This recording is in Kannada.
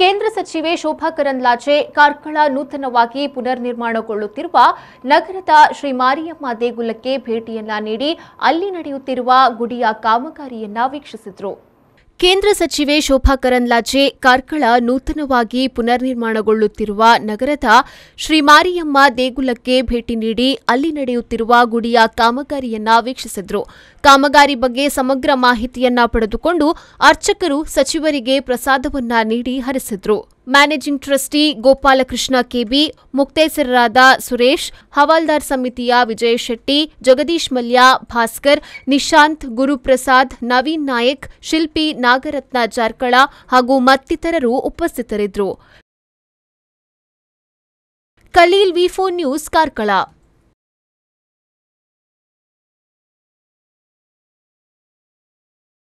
ಕೇಂದ್ರ ಸಚಿವೆ ಶೋಭಾ ಕರಂದ್ಲಾಜೆ ಕಾರ್ಕಳ ನೂತನವಾಗಿ ಪುನರ್ ನಿರ್ಮಾಣಗೊಳ್ಳುತ್ತಿರುವ ನಗರದ ಶ್ರೀ ಮಾರಿಯಮ್ಮ ದೇಗುಲಕ್ಕೆ ಭೇಟಿಯನ್ನ ನೀಡಿ ಅಲ್ಲಿ ನಡೆಯುತ್ತಿರುವ ಗುಡಿಯ ಕಾಮಗಾರಿಯನ್ನ ವೀಕ್ಷಿಸಿದರು ಕೇಂದ್ರ ಸಚಿವೆ ಶೋಭಾ ಕರಂದ್ಲಾಜೆ ಕಾರ್ಕಳ ನೂತನವಾಗಿ ಪುನರ್ ನಿರ್ಮಾಣಗೊಳ್ಳುತ್ತಿರುವ ನಗರದ ಶ್ರೀ ಮಾರಿಯಮ್ಮ ದೇಗುಲಕ್ಕೆ ಭೇಟಿ ನೀಡಿ ಅಲ್ಲಿ ನಡೆಯುತ್ತಿರುವ ಗುಡಿಯ ಕಾಮಗಾರಿಯನ್ನ ವೀಕ್ಷಿಸಿದರು ಕಾಮಗಾರಿ ಬಗ್ಗೆ ಸಮಗ್ರ ಮಾಹಿತಿಯನ್ನ ಪಡೆದುಕೊಂಡು ಅರ್ಚಕರು ಸಚಿವರಿಗೆ ಪ್ರಸಾದವನ್ನ ನೀಡಿ ಹರಿಸಿದ್ರು ಮ್ಯಾನೇಜಿಂಗ್ ಟ್ರಸ್ಟಿ ಗೋಪಾಲಕೃಷ್ಣ ಕೆಬಿ ಮುಕ್ತೇಸರರಾದ ಸುರೇಶ್ ಹವಾಲ್ದಾರ್ ಸಮಿತಿಯ ವಿಜಯ್ ಶೆಟ್ಟಿ ಜಗದೀಶ್ ಮಲ್ಯ ಭಾಸ್ಕರ್ ನಿಶಾಂತ್ ಗುರುಪ್ರಸಾದ್ ನವೀನ್ ನಾಯಕ್ ಶಿಲ್ಪಿ ನಾಗರತ್ನ ಜಾರ್ಕಳ ಹಾಗೂ ಮತ್ತಿತರರು ಉಪಸ್ಥಿತರಿದ್ದರು ಕಲೀಲ್ ವಿಫೋ ನ್ಯೂಸ್ ಕಾರ್ಕಳ